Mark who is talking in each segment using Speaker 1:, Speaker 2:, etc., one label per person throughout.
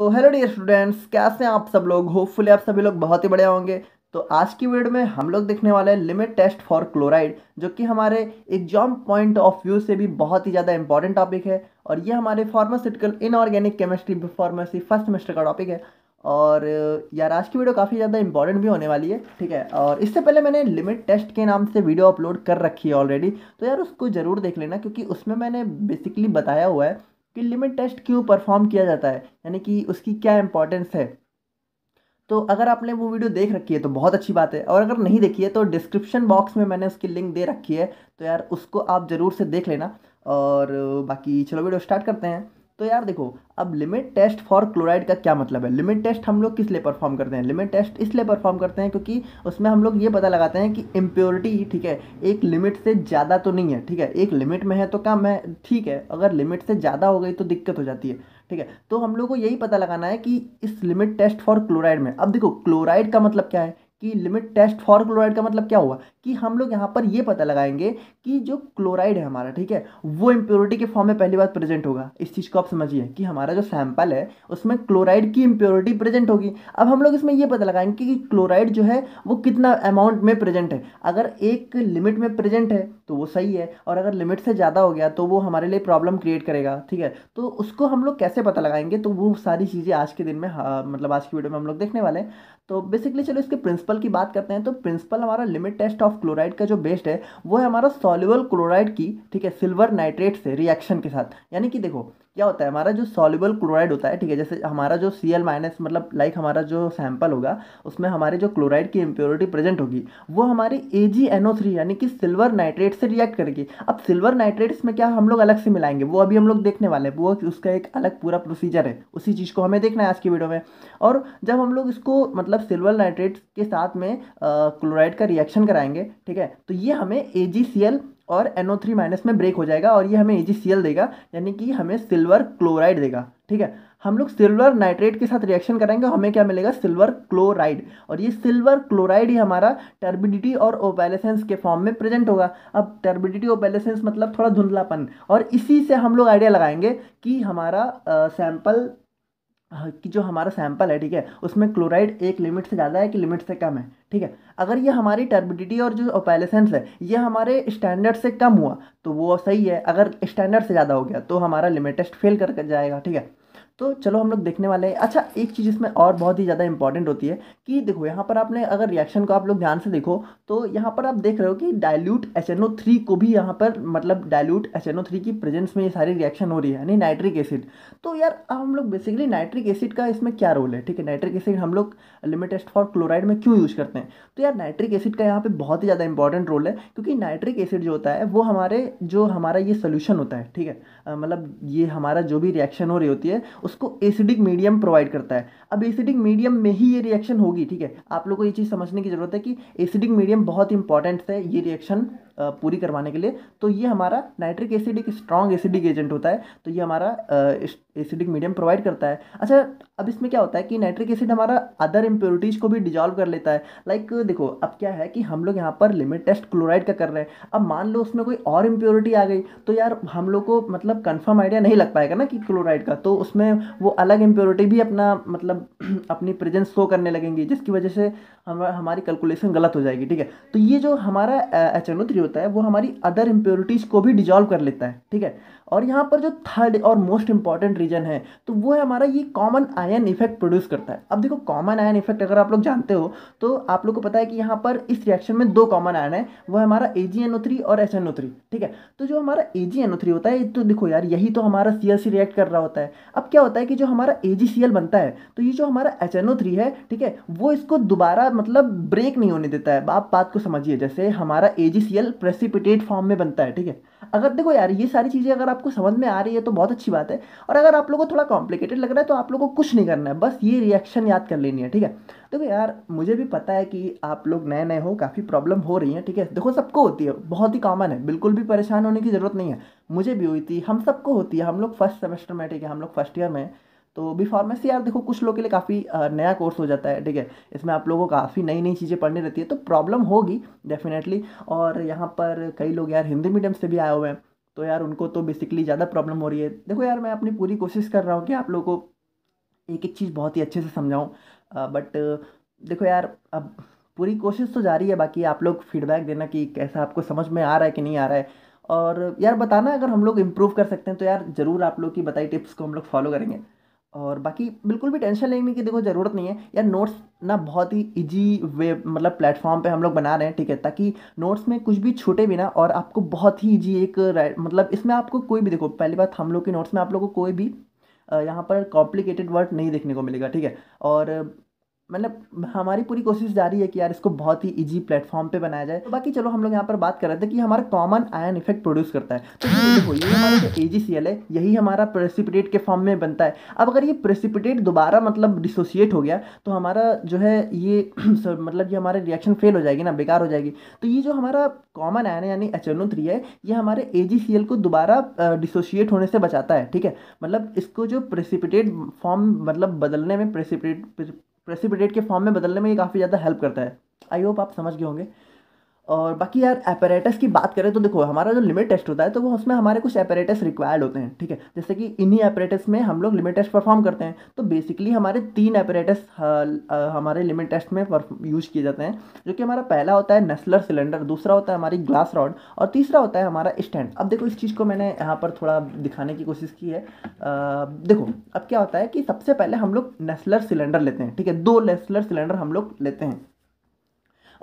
Speaker 1: तो hello dear students कैसे हैं आप सब लोग होपफुली आप सभी लोग बहुत ही बढ़िया होंगे तो आज की वीडियो में हम लोग देखने वाले हैं लिमिट टेस्ट फॉर क्लोराइड जो कि हमारे एग्जाम पॉइंट ऑफ व्यू से भी बहुत ही ज़्यादा इंपॉर्टेंट टॉपिक है और ये हमारे pharmaceutical inorganic chemistry pharmacy first semester का टॉपिक है और यार आज की वीडियो काफ़ी ज़्यादा इंपॉर्टेंट भी होने वाली है ठीक है और इससे पहले मैंने लिमिट टेस्ट के नाम से वीडियो अपलोड कर रखी है ऑलरेडी तो यार उसको ज़रूर देख लेना क्योंकि उसमें मैंने बेसिकली बताया हुआ है कि लिमिट टेस्ट क्यों परफॉर्म किया जाता है यानी कि उसकी क्या इंपॉर्टेंस है तो अगर आपने वो वीडियो देख रखी है तो बहुत अच्छी बात है और अगर नहीं देखी है तो डिस्क्रिप्शन बॉक्स में मैंने उसकी लिंक दे रखी है तो यार उसको आप ज़रूर से देख लेना और बाकी चलो वीडियो स्टार्ट करते हैं तो यार देखो अब लिमिट टेस्ट फॉर क्लोराइड का क्या मतलब है लिमिट टेस्ट हम लोग किस लिए परफॉर्म करते हैं लिमिट टेस्ट इसलिए परफॉर्म करते हैं क्योंकि उसमें हम लोग ये पता लगाते हैं कि इम्प्योरिटी ठीक है एक लिमिट से ज़्यादा तो नहीं है ठीक है एक लिमिट में है तो कम है ठीक है अगर लिमिट से ज़्यादा हो गई तो दिक्कत हो जाती है ठीक है तो हम लोग को यही पता लगाना है कि इस लिमिट टेस्ट फॉर क्लोराइड में अब देखो क्लोराइड का मतलब क्या है कि लिमिट टेस्ट फॉर क्लोराइड का मतलब क्या हुआ कि हम लोग यहाँ पर यह पता लगाएंगे कि जो क्लोराइड है हमारा ठीक है वो इम्प्योरिटी के फॉर्म में पहली बार प्रेजेंट होगा इस चीज़ को आप समझिए कि हमारा जो सैंपल है उसमें क्लोराइड की इम्प्योरिटी प्रेजेंट होगी अब हम लोग इसमें यह पता लगाएंगे कि क्लोराइड जो है वो कितना अमाउंट में प्रेजेंट है अगर एक लिमिट में प्रेजेंट है तो वो सही है और अगर लिमिट से ज़्यादा हो गया तो वो हमारे लिए प्रॉब्लम क्रिएट करेगा ठीक है तो उसको हम लोग कैसे पता लगाएंगे तो वो सारी चीज़ें आज के दिन में हाँ, मतलब आज की वीडियो में हम लोग देखने वाले हैं तो बेसिकली चलो इसके प्रिंसिपल की बात करते हैं तो प्रिंसिपल हमारा limit test of of chloride का जो बेस्ट है वो है हमारा सोल्यूबल क्लोराइड की ठीक है सिल्वर नाइट्रेट से रिएक्शन के साथ यानी कि देखो क्या होता है हमारा जो सॉल्यूबल क्लोराइड होता है ठीक है जैसे हमारा जो सी एल माइनस मतलब लाइक हमारा जो सैंपल होगा उसमें हमारे जो क्लोराइड की इम्प्योरिटी प्रेजेंट होगी वो हमारे ए जी एन ओ थ्री यानी कि सिल्वर नाइट्रेट से रिएक्ट करेगी अब सिल्वर नाइट्रेट्स में क्या हम लोग अलग से मिलाएंगे वो अभी हम लोग देखने वाले हैं वो उसका एक अलग पूरा प्रोसीजर है उसी चीज़ को हमें देखना है आज की वीडियो में और जब हम लोग इसको मतलब सिल्वर नाइट्रेट्स के साथ में क्लोराइड का रिएक्शन कराएंगे ठीक है तो ये हमें ए जी सी एल और NO3- थ्री माइनस में ब्रेक हो जाएगा और ये हमें ए जी सी एल देगा यानी कि हमें सिल्वर क्लोराइड देगा ठीक है हम लोग सिल्वर नाइट्रेट के साथ रिएक्शन करेंगे हमें क्या मिलेगा सिल्वर क्लोराइड और ये सिल्वर क्लोराइड ही हमारा टर्बिडिटी और ओबेलेसेंस के फॉर्म में प्रेजेंट होगा अब टर्बिडिटी ओपेलेसेंस मतलब थोड़ा धुंधलापन और इसी से हम लोग आइडिया लगाएंगे कि हमारा सैम्पल कि जो हमारा सैंपल है ठीक है उसमें क्लोराइड एक लिमिट से ज़्यादा है कि लिमिट से कम है ठीक है अगर ये हमारी टर्बिडिटी और जो ओपेलेसेंस है ये हमारे स्टैंडर्ड से कम हुआ तो वो सही है अगर स्टैंडर्ड से ज़्यादा हो गया तो हमारा लिमिट टेस्ट फेल कर जाएगा ठीक है तो चलो हम लोग देखने वाले हैं अच्छा एक चीज़ इसमें और बहुत ही ज़्यादा इंपॉर्टेंट होती है कि देखो यहाँ पर आपने अगर रिएक्शन को आप लोग ध्यान से देखो तो यहाँ पर आप देख रहे हो कि dilute H N O three को भी यहाँ पर मतलब dilute H N O three की प्रेजेंस में ये सारी रिएक्शन हो रही है यानी नाइट्रिक एसिड तो यार अब हम लोग बेसिकली नाइट्रिक एसिड का इसमें क्या रोल है ठीक है नाइट्रिक एसिड हम लोग लिमिटेस्ट फॉर क्लोराइड में क्यों यूज़ करते हैं तो यार नाइट्रिक एसिड का यहाँ पर बहुत ही ज़्यादा इंपॉर्टेंट रोल है क्योंकि नाइट्रिक एसिड जो होता है वो हमारे जो हमारा ये सोल्यूशन होता है ठीक है मतलब ये हमारा जो भी रिएक्शन हो रही होती है उसको एसिडिक मीडियम प्रोवाइड करता है अब एसिडिक मीडियम में ही ये रिएक्शन होगी ठीक है आप लोग को ये चीज़ समझने की ज़रूरत है कि एसिडिक मीडियम बहुत इंपॉर्टेंट है ये रिएक्शन पूरी करवाने के लिए तो ये हमारा नाइट्रिक एसिड एक स्ट्रॉन्ग एसिडिक एजेंट होता है तो ये हमारा एसिडिक मीडियम प्रोवाइड करता है अच्छा अब इसमें क्या होता है कि नाइट्रिक एसिड हमारा अदर इम्प्योरिटीज़ को भी डिजॉल्व कर लेता है लाइक देखो अब क्या है कि हम लोग यहाँ पर लिमिट टेस्ट क्लोराइड का कर रहे हैं अब मान लो उसमें कोई और इम्प्योरिटी आ गई तो यार हम लोग को मतलब कन्फर्म आइडिया नहीं लग पाएगा ना कि क्लोराइड का तो उसमें वो अलग इम्प्योरिटी भी अपना मतलब अपनी प्रेजेंस शो करने लगेंगी जिसकी वजह से हम हमारी कैलकुलेशन गलत हो जाएगी ठीक है तो ये जो हमारा एच एन ओ थ्री होता है वो हमारी अदर इम्प्योरिटीज़ को भी डिजॉल्व कर लेता है ठीक है और यहाँ पर जो थर्ड और मोस्ट इंपॉर्टेंट रीजन है तो वो है हमारा ये common ion ion effect produce करता है अब देखो कॉमन आयन इफेक्ट अगर आप लोग जानते हो तो आप लोग को पता है कि यहाँ पर इस रिएक्शन में दो कॉमन आयन है वह हमारा ए जी और एच ठीक है तो जो हमारा ए जी होता है तो देखो यार यही तो हमारा सी से रिएक्ट कर रहा होता है अब क्या होता है कि जो हमारा ए बनता है तो ये जो हमारा एच है ठीक है वो इसको दोबारा मतलब ब्रेक नहीं होने देता है आप बात को समझिए जैसे हमारा ए प्रेसिपिटेट फॉर्म में बनता है ठीक है अगर देखो यार ये सारी चीज़ें अगर आपको समझ में आ रही है तो बहुत अच्छी बात है और अगर आप लोगों को थोड़ा कॉम्प्लिकेटेड लग रहा है तो आप लोगों को कुछ नहीं करना है बस ये रिएक्शन याद कर लेनी है ठीक है देखो यार मुझे भी पता है कि आप लोग नए नए हो काफ़ी प्रॉब्लम हो रही है ठीक है देखो सबको होती है बहुत ही कॉमन है बिल्कुल भी परेशान होने की ज़रूरत नहीं है मुझे भी हुई थी हम सबको होती है हम लोग फर्स्ट सेमेस्टर में ठीक है हम लोग फर्स्ट ईयर में तो बी फार्मेसी यार देखो कुछ लोग के लिए काफ़ी नया कोर्स हो जाता है ठीक है इसमें आप लोगों को काफ़ी नई नई चीज़ें पढ़नी रहती है तो प्रॉब्लम होगी डेफिनेटली और यहाँ पर कई लोग यार हिंदी मीडियम से भी आए हुए हैं तो यार उनको तो बेसिकली ज़्यादा प्रॉब्लम हो रही है देखो यार मैं अपनी पूरी कोशिश कर रहा हूँ कि आप लोगों को एक एक चीज़ बहुत ही अच्छे से समझाऊँ बट देखो यार अब पूरी कोशिश तो जारी है बाकी आप लोग फीडबैक देना कि कैसा आपको समझ में आ रहा है कि नहीं आ रहा है और यार बताना अगर हम लोग इम्प्रूव कर सकते हैं तो यार ज़रूर आप लोग की बताई टिप्स को हम लोग फॉलो करेंगे और बाकी बिल्कुल भी टेंशन लेने की देखो ज़रूरत नहीं है यार नोट्स ना बहुत ही इजी वे मतलब प्लेटफॉर्म पे हम लोग बना रहे हैं ठीक है ताकि नोट्स में कुछ भी छूटे भी ना और आपको बहुत ही इजी एक मतलब इसमें आपको कोई भी देखो पहली बात हम लोग के नोट्स में आप लोग को कोई भी यहाँ पर कॉम्प्लिकेटेड वर्ड नहीं देखने को मिलेगा ठीक है और मतलब हमारी पूरी कोशिश जारी है कि यार इसको बहुत ही इजी प्लेटफॉर्म पे बनाया जाए तो बाकी चलो हम लोग यहाँ पर बात कर रहे थे कि हमारा कॉमन आयन इफेक्ट प्रोड्यूस करता है तो देखो ये हमारा जो ए जी सी एल है यही हमारा प्रेसिपिटेट के फॉर्म में बनता है अब अगर ये प्रेसिपिटेट दोबारा मतलब डिसोसिएट हो गया तो हमारा जो है ये मतलब ये हमारे रिएक्शन फेल हो जाएगी ना बेकार हो जाएगी तो ये जो हमारा कॉमन आयन है यानी एच एन ओ थ्री है ये हमारे ए जी सी एल को दोबारा डिसोशिएट होने से बचाता है ठीक है मतलब इसको जो प्रेसिपिटेट फॉर्म मतलब बदलने में प्रेसिपिटेट प्रेसिपिटेट के फॉर्म में बदलने में ये काफ़ी ज़्यादा हेल्प करता है आई होप आप समझ गए होंगे और बाकी यार एपरेटस की बात करें तो देखो हमारा जो लिमिट टेस्ट होता है तो वो उसमें हमारे कुछ एपरेटस रिक्वायर्ड होते हैं ठीक है जैसे कि इन्हीं एपरेटस में हम लोग लिमिट टेस्ट परफॉर्म करते हैं तो बेसिकली हमारे तीन एपरेटस हमारे लिमिट टेस्ट में यूज किए जाते हैं जो कि हमारा पहला होता है नेस्लर सिलेंडर दूसरा होता है हमारी ग्लास रॉड और तीसरा होता है हमारा स्टैंड अब देखो इस चीज़ को मैंने यहाँ पर थोड़ा दिखाने की कोशिश की है देखो अब क्या होता है कि सबसे पहले हम लोग नेस्लर सिलेंडर लेते हैं ठीक है दो नेस्लर सिलेंडर हम लोग लेते हैं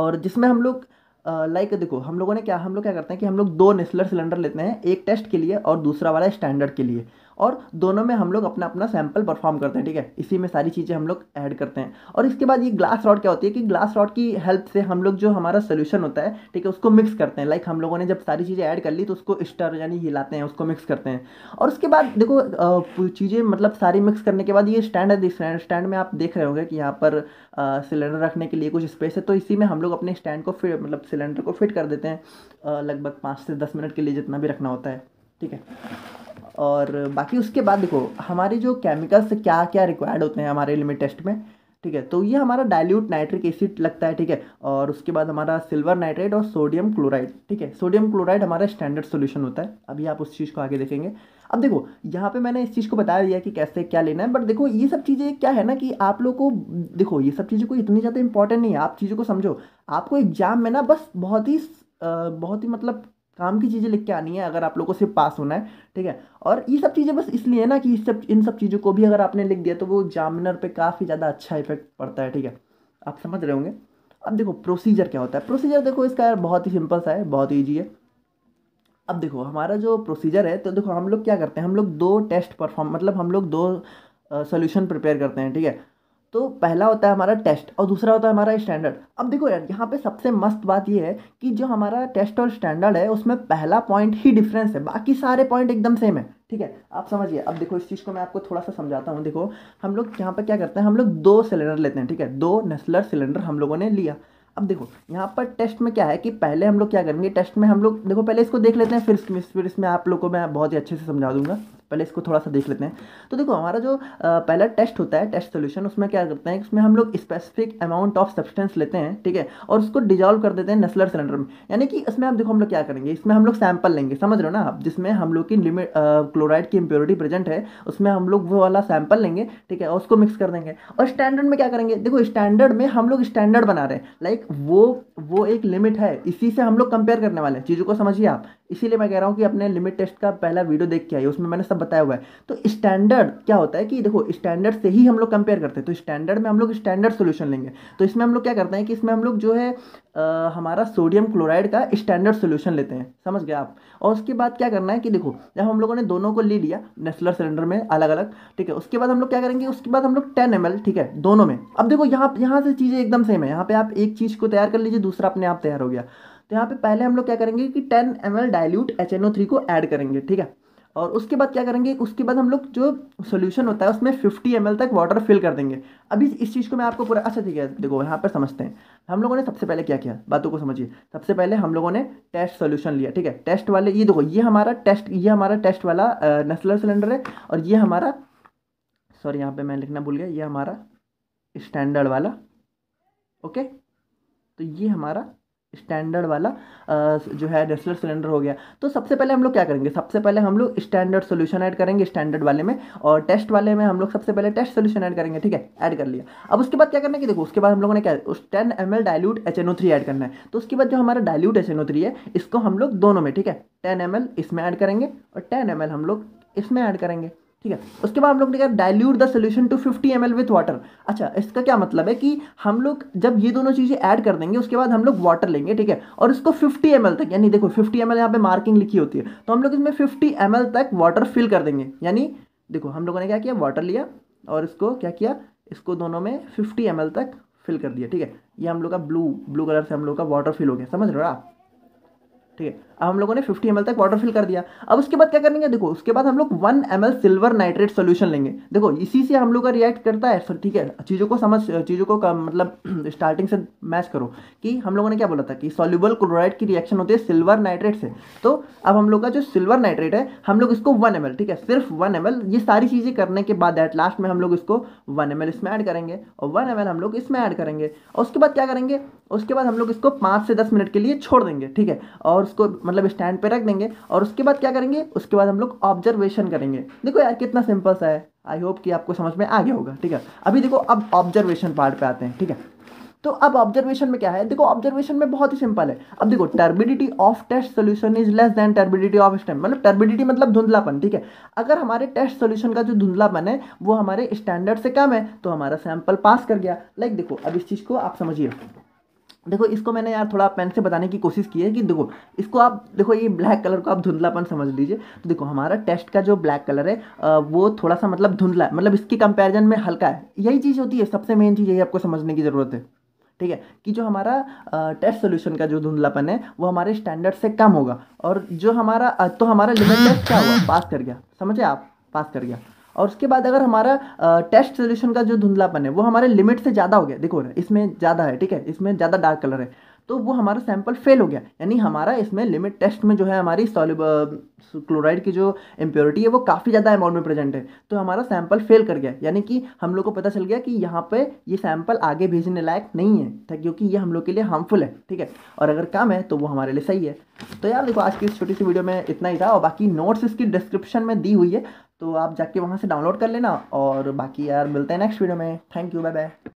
Speaker 1: और जिसमें हम लोग लाइक देखो हम लोगों ने क्या हम लोग क्या करते हैं कि हम लोग दो नेस्लर सिलेंडर लेते हैं एक टेस्ट के लिए और दूसरा वाला स्टैंडर्ड के लिए और दोनों में हम लोग अपना अपना सैम्पल परफॉर्म करते हैं ठीक है इसी में सारी चीज़ें हम लोग ऐड करते हैं और इसके बाद ये ग्लास रॉड क्या होती है कि ग्लास रॉड की हेल्प से हम लोग जो हमारा सोल्यूशन होता है ठीक है उसको मिक्स करते हैं लाइक हम लोगों ने जब सारी चीज़ें ऐड कर ली तो उसको स्टर यानी हिलाते हैं उसको मिक्स करते हैं और उसके बाद देखो चीज़ें मतलब सारी मिक्स करने के बाद ये स्टैंड है स्टैंड में आप देख रहे होंगे कि यहाँ पर सिलेंडर रखने के लिए कुछ स्पेस है तो इसी में हम लोग अपने स्टैंड को फिट मतलब सिलेंडर को फिट कर देते हैं लगभग पाँच से दस मिनट के लिए जितना भी रखना होता है ठीक है और बाकी उसके बाद देखो हमारे जो केमिकल्स क्या क्या रिक्वायर्ड होते हैं हमारे लिमिट टेस्ट में ठीक है तो ये हमारा डाइल्यूट नाइट्रिक एसिड लगता है ठीक है और उसके बाद हमारा सिल्वर नाइट्रेट और सोडियम क्लोराइड ठीक है सोडियम क्लोराइड हमारा स्टैंडर्ड सोल्यूशन होता है अभी आप उस चीज़ को आगे देखेंगे अब देखो यहाँ पे मैंने इस चीज़ को बता दिया कि कैसे क्या लेना है बट देखो ये सब चीज़ें क्या है ना कि आप लोग को देखो ये सब चीज़ें कोई इतनी ज़्यादा इंपॉर्टेंट नहीं है आप चीज़ों को समझो आपको एग्जाम में ना बस बहुत ही बहुत ही मतलब काम की चीज़ें लिख के आनी है अगर आप लोगों को सिर्फ पास होना है ठीक है और ये सब चीज़ें बस इसलिए ना कि इस सब इन सब चीज़ों को भी अगर आपने लिख दिया तो वो एग्जामिनर पर काफ़ी ज़्यादा अच्छा इफेक्ट पड़ता है ठीक है आप समझ रहे होंगे अब देखो प्रोसीजर क्या होता है प्रोसीजर देखो इसका बहुत ही सिंपल सा है बहुत ईजी है अब देखो हमारा जो प्रोसीजर है तो देखो हम लोग क्या करते हैं हम लोग दो टेस्ट परफॉर्म मतलब हम लोग दो सोल्यूशन प्रिपेयर करते हैं ठीक है तो पहला होता है हमारा टेस्ट और दूसरा होता है हमारा स्टैंडर्ड अब देखो यार यहाँ पे सबसे मस्त बात ये है कि जो हमारा टेस्ट और स्टैंडर्ड है उसमें पहला पॉइंट ही डिफरेंस है बाकी सारे पॉइंट एकदम सेम है ठीक है आप समझिए अब देखो इस चीज़ को मैं आपको थोड़ा सा समझाता हूँ देखो हम लोग यहाँ पर क्या करते हैं हम लोग दो सिलेंडर लेते हैं ठीक है दो नेस्लर सिलेंडर हम लोगों ने लिया अब देखो यहाँ पर टेस्ट में क्या है कि पहले हम लोग क्या करेंगे टेस्ट में हम लोग देखो पहले इसको देख लेते हैं फिर फिर इसमें आप लोग को मैं बहुत ही अच्छे से समझा दूंगा पहले इसको थोड़ा सा देख लेते हैं तो देखो हमारा जो पहला टेस्ट होता है टेस्ट सोल्यूशन उसमें क्या करते हैं उसमें हम लोग स्पेसिफिक अमाउंट ऑफ सब्सटेंस लेते हैं ठीक है और उसको डिजॉल्व कर देते हैं नस्लर सिलेंडर में यानी कि इसमें आप देखो हम लोग क्या करेंगे इसमें हम लोग सैंपल लेंगे समझ रहे हो ना आप जिसमें हम लोग की लिमिट क्लोराइड की इम्प्योरिटी प्रेजेंट है उसमें हम लोग वो वाला सैंपल लेंगे ठीक है और उसको मिक्स कर देंगे और स्टैंडर्ड में क्या करेंगे देखो स्टैंडर्ड में हम लोग स्टैंडर्ड बना रहे हैं लाइक वो वो एक लिमिट है इसी से हम लोग कंपेयर करने वाले हैं चीज़ों को समझिए आप इसीलिए मैं कह रहा हूँ कि अपने लिमिट टेस्ट का पहला वीडियो देख के आई उसमें मैंने सब बताया हुआ है तो स्टैंडर्ड क्या होता है कि देखो स्टैंडर्ड से ही हम लोग कंपेयर करते हैं तो स्टैंडर्ड में हम लोग स्टैंडर्ड सोल्यूशन लेंगे तो इसमें हम लोग क्या करते हैं कि इसमें हम लोग जो है आ, हमारा सोडियम क्लोराइड का स्टैंडर्ड सोल्यूशन लेते हैं समझ गए आप और उसके बाद क्या करना है कि देखो जब हम लोगों ने दोनों को ले लिया नेस्लर सिलेंडर में अलग अलग ठीक है उसके बाद हम लोग क्या करेंगे उसके बाद हम लोग टेन एम ठीक है दोनों में अब देखो यहाँ यहाँ से चीज़ें एकदम सेम है यहाँ पर आप एक चीज़ को तैयार कर लीजिए दूसरा अपने आप तैयार हो गया तो यहाँ पे पहले हम लोग क्या करेंगे कि 10 ml एल डायल्यूट एच को ऐड करेंगे ठीक है और उसके बाद क्या करेंगे उसके बाद हम लोग जो सोल्यूशन होता है उसमें फिफ्टी एम तक वाटर फिल कर देंगे अभी इस चीज़ को मैं आपको पूरा अच्छा ठीक है देखो यहाँ पर समझते हैं हम लोगों ने सबसे पहले क्या किया बातों को समझिए सबसे पहले हम लोगों ने टेस्ट सोल्यूशन लिया ठीक है टेस्ट वाले ये देखो ये हमारा टेस्ट ये हमारा टेस्ट वाला नेस्लर सिलेंडर है और ये हमारा सॉरी यहाँ पे मैं लिखना भूल गया ये हमारा स्टैंडर्ड वाला ओके तो ये हमारा स्टैंडर्ड वाला जो है रेसलर सिलेंडर हो गया तो सबसे पहले हम लोग क्या करेंगे सबसे पहले हम लोग स्टैंडर्ड सोल्यूशन ऐड करेंगे स्टैंडर्ड वाले में और टेस्ट वाले में हम लोग सबसे पहले टेस्ट सोल्यूशन ऐड करेंगे ठीक है ऐड कर लिया अब उसके बाद क्या करना है कि देखो उसके बाद हम लोगों ने क्या उस ten M L dilute H N O three add करना है तो उसके बाद जो हमारा डायल्यूट एच ओ थ्री है इसको हम लोग दोनों में ठीक है टेन एम इसमें ऐड करेंगे और टेन एम हम लोग इसमें ऐड करेंगे ठीक है उसके बाद हम लोग ने कहा dilute the solution to 50 M L with water अच्छा इसका क्या मतलब है कि हम लोग जब ये दोनों चीज़ें ऐड कर देंगे उसके बाद हम लोग वाटर लेंगे ठीक है और इसको 50 एम तक यानी देखो 50 एम एल यहाँ पे मार्किंग लिखी होती है तो हम लोग इसमें 50 एम तक वाटर फिल कर देंगे यानी देखो हम लोगों ने क्या किया वाटर लिया और इसको क्या किया इसको दोनों में फिफ्टी एम तक फिल कर दिया ठीक है ये हम लोग का ब्लू ब्लू कलर से हम लोग का वाटर फिल हो गया समझ रहे हो आप ठीक है अब हम लोगों ने 50 ml तक वाटर फिल कर दिया अब उसके बाद क्या करेंगे देखो उसके बाद हम लोग 1 ml सिल्वर नाइट्रेट सोल्यूशन लेंगे देखो इसी से हम लोग का रिएक्ट करता है ठीक है चीज़ों को समझ चीज़ों को मतलब स्टार्टिंग से मैच करो कि हम लोगों ने क्या बोला था कि सोल्यूबल क्लोराइड की रिएक्शन होती है सिल्वर नाइट्रेट से तो अब हम लोग का जो सिल्वर नाइट्रेट है हम लोग इसको वन एम ठीक है सिर्फ वन एम ये सारी चीज़ें करने के बाद एट लास्ट में हम लोग इसको वन एम इसमें ऐड करेंगे और वन एम हम लोग इसमें ऐड करेंगे और उसके बाद क्या करेंगे उसके बाद हम लोग इसको पाँच से दस मिनट के लिए छोड़ देंगे ठीक है और उसको मतलब स्टैंड पे रख देंगे और उसके बाद क्या करेंगे उसके बाद हम लोग ऑब्जर्वेशन करेंगे देखो यार कितना सिंपल सा है आई होप कि आपको समझ में आ गया होगा ठीक है अभी देखो अब ऑब्जर्वेशन पार्ट पे आते हैं ठीक है तो अब ऑब्जर्वेशन में क्या है देखो ऑब्जर्वेशन में बहुत ही सिंपल है अब देखो turbidity of test solution is less than turbidity of stand मतलब टर्बिडिटी मतलब धुंधलापन ठीक है अगर हमारे टेस्ट सोल्यूशन का जो धुंधलापन है वो हमारे स्टैंडर्ड से कम है तो हमारा सैंपल पास कर गया लाइक देखो अब इस चीज़ को आप समझिए देखो इसको मैंने यार थोड़ा पेन से बताने की कोशिश की है कि देखो इसको आप देखो ये ब्लैक कलर को आप धुंधलापन समझ लीजिए तो देखो हमारा टेस्ट का जो ब्लैक कलर है वो थोड़ा सा मतलब धुंधला है मतलब इसके कंपैरिजन में हल्का है यही चीज़ होती है सबसे मेन चीज़ यही आपको समझने की ज़रूरत है ठीक है कि जो हमारा टेस्ट सोल्यूशन का जो धुंधलापन है वो हमारे स्टैंडर्ड से कम होगा और जो हमारा तो हमारा लिमिट टेस्ट क्या हुआ पास कर गया समझे आप पास कर गया और उसके बाद अगर हमारा टेस्ट सोल्यूशन का जो धुंधलापन है वो हमारे लिमिट से ज़्यादा हो गया देखो ना इसमें ज़्यादा है ठीक है इसमें ज़्यादा डार्क कलर है तो वो हमारा सैंपल फेल हो गया यानी हमारा इसमें लिमिट टेस्ट में जो है हमारी सॉल्यूब क्लोराइड की जो इम्प्योरिटी है वो काफ़ी ज़्यादा अमाउंट में प्रेजेंट है तो हमारा सैंपल फेल कर गया यानी कि हम लोग को पता चल गया कि यहाँ पे ये सैंपल आगे भेजने लायक नहीं है ठीक क्योंकि ये हम लोग के लिए हार्मफुल है ठीक है और अगर कम है तो वो हमारे लिए सही है तो यार देखो आज की इस छोटी सी वीडियो में इतना ही था और बाकी नोट्स इसकी डिस्क्रिप्शन में दी हुई है तो आप जाके वहाँ से डाउनलोड कर लेना और बाकी यार मिलते हैं नेक्स्ट वीडियो में थैंक यू बाय बाय